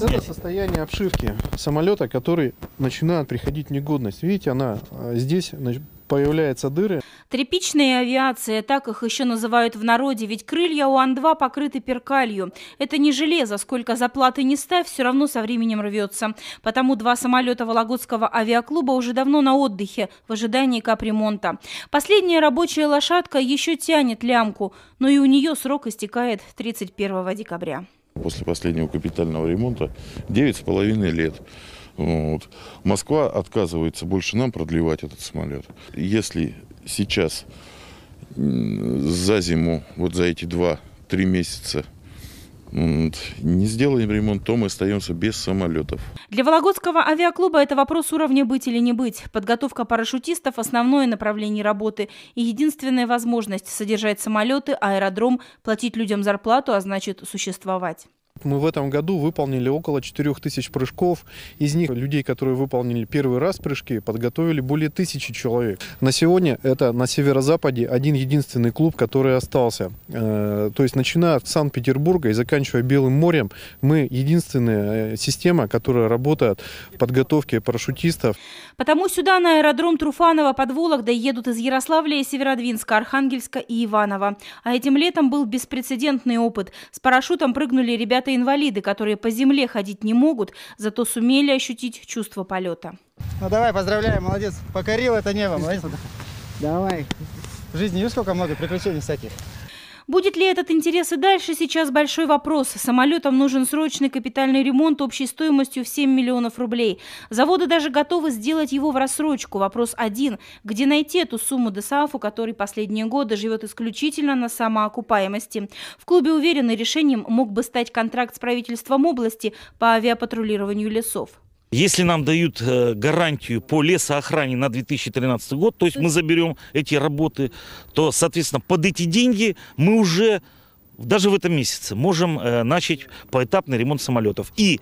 вот это состояние обшивки самолета, который начинает приходить в негодность. Видите, она а, здесь появляются дыры. Тряпичная авиация, так их еще называют в народе, ведь крылья у Ан-2 покрыты перкалью. Это не железо, сколько заплаты не ставь, все равно со временем рвется. Потому два самолета Вологодского авиаклуба уже давно на отдыхе, в ожидании капремонта. Последняя рабочая лошадка еще тянет лямку, но и у нее срок истекает 31 декабря после последнего капитального ремонта 9,5 лет. Вот. Москва отказывается больше нам продлевать этот самолет. Если сейчас за зиму, вот за эти 2-3 месяца не сделаем ремонт, то мы остаемся без самолетов. Для Вологодского авиаклуба это вопрос уровня быть или не быть. Подготовка парашютистов – основное направление работы и единственная возможность содержать самолеты, аэродром, платить людям зарплату, а значит существовать. Мы в этом году выполнили около 4000 прыжков. Из них людей, которые выполнили первый раз прыжки, подготовили более тысячи человек. На сегодня это на северо-западе один единственный клуб, который остался. Э, то есть начиная от Санкт-Петербурга и заканчивая Белым морем, мы единственная э, система, которая работает в подготовке парашютистов. Потому сюда на аэродром Труфанова под Вологдой едут из Ярославля и Северодвинска, Архангельска и Иванова. А этим летом был беспрецедентный опыт. С парашютом прыгнули ребята ребята-инвалиды, которые по земле ходить не могут, зато сумели ощутить чувство полета. Ну давай, поздравляю, молодец. Покорил это небо, молодец. Давай. В жизни, видишь, сколько много приключений всяких. Будет ли этот интерес и дальше, сейчас большой вопрос. Самолетам нужен срочный капитальный ремонт общей стоимостью в 7 миллионов рублей. Заводы даже готовы сделать его в рассрочку. Вопрос один. Где найти эту сумму ДСААФу, который последние годы живет исключительно на самоокупаемости? В клубе уверены, решением мог бы стать контракт с правительством области по авиапатрулированию лесов. Если нам дают э, гарантию по лесоохране на 2013 год, то есть мы заберем эти работы, то, соответственно, под эти деньги мы уже даже в этом месяце можем э, начать поэтапный ремонт самолетов. И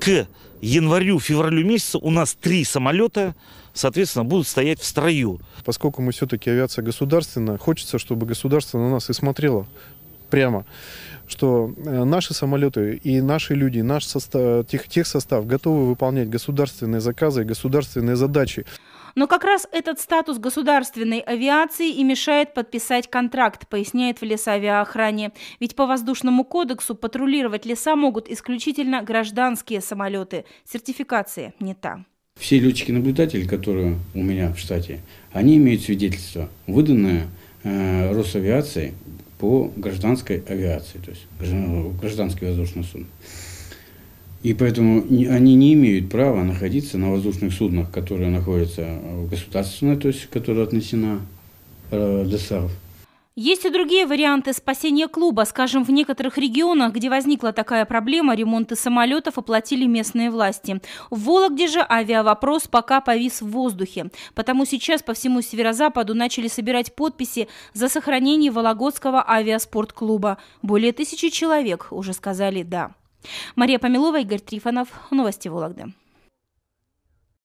к январю-февралю месяца у нас три самолета, соответственно, будут стоять в строю. Поскольку мы все-таки авиация государственная, хочется, чтобы государство на нас и смотрело прямо, что э, наши самолеты и наши люди, наш состав, тех, состав готовы выполнять государственные заказы и государственные задачи. Но как раз этот статус государственной авиации и мешает подписать контракт, поясняет в лесавиаохране. Ведь по воздушному кодексу патрулировать леса могут исключительно гражданские самолеты. Сертификация не та. Все летчики-наблюдатели, которые у меня в штате, они имеют свидетельство, выданное э, Росавиацией по гражданской авиации, то есть гражданский воздушный суд. И поэтому они не имеют права находиться на воздушных суднах, которые находятся государственная, то есть которая отнесена э, ДСАВ. Есть и другие варианты спасения клуба. Скажем, в некоторых регионах, где возникла такая проблема, ремонты самолетов оплатили местные власти. В Вологде же авиавопрос пока повис в воздухе. Потому сейчас по всему северо-западу начали собирать подписи за сохранение Вологодского авиаспорт-клуба. Более тысячи человек уже сказали «да». Мария Помилова, Игорь Трифонов. Новости Вологды.